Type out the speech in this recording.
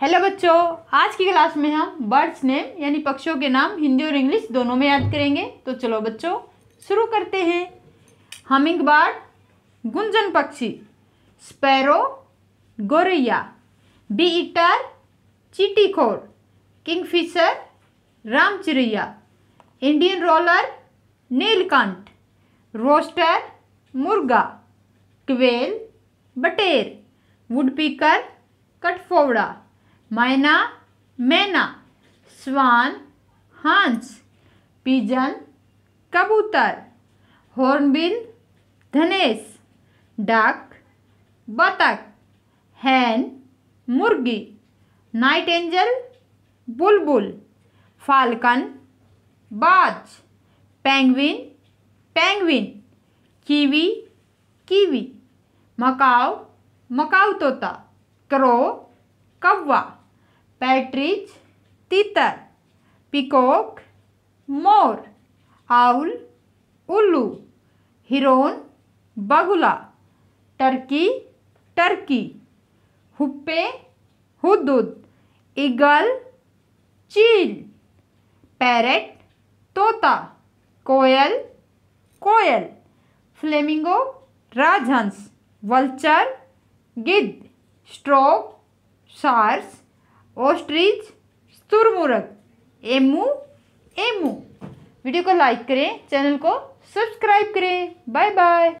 hello बच्चों आज की क्लास में हम बर्ड्स नेम यानी पक्षियों के नाम हिंदी और इंग्लिश दोनों में याद करेंगे तो चलो बच्चों शुरू करते हैं हमिंग बर्ड गुंजन पक्षी स्पैरो गोरैया बी ईटर चीटीखोर किंगफिशर चिड़ैया इंडियन रोलर नीलकंठ रोस्टर मुर्गा क्वेल बटेर वुडपीकर कटफोवड़ा मैना मैना स्वान हांस पिजन कबूतर हॉर्नबिल धनेश डक बतख हैन मुर्गी नाइट एंजल बुलबुल फाल्कन बाज penguin penguin kiwi kiwi macaw macaw तोता क्रो कौवा पैट्रिज तीतर पिकॉक मोर आउल उल्लू हिरोन बगुला टर्की टर्की हुप्पे हुदुद ईगल चील पैरेट तोता कोयल कोयल फ्लेमिंगो राजहंस वल्चर गिद्ध स्ट्रोक सार्स ओस्ट्रिच सुरमुर्ग एमू एमू वीडियो को लाइक करें चैनल को सब्सक्राइब करें बाय बाय